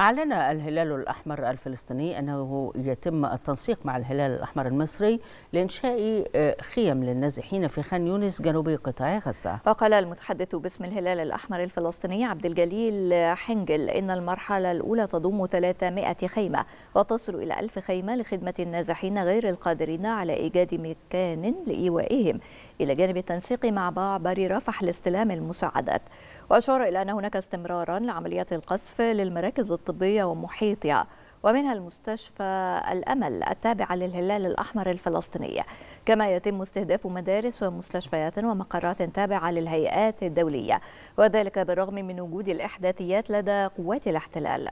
أعلن الهلال الأحمر الفلسطيني أنه يتم التنسيق مع الهلال الأحمر المصري لإنشاء آه، خيم للنازحين في خان يونس جنوب قطاع غزة وقال المتحدث باسم الهلال الأحمر الفلسطيني عبد الجليل حنجل إن المرحلة الأولى تضم 300 خيمة وتصل إلى 1000 خيمة لخدمة النازحين غير القادرين على إيجاد مكان لإيوائهم إلى جانب التنسيق مع معبر رفح لاستلام المساعدات وأشار إلى أن هناك استمرارا لعمليات القصف للمراكز الطبيعية الطبية ومحيطها يعني. ومنها المستشفى الأمل التابعة للهلال الأحمر الفلسطيني كما يتم استهداف مدارس ومستشفيات ومقرات تابعة للهيئات الدولية وذلك بالرغم من وجود الإحداثيات لدى قوات الاحتلال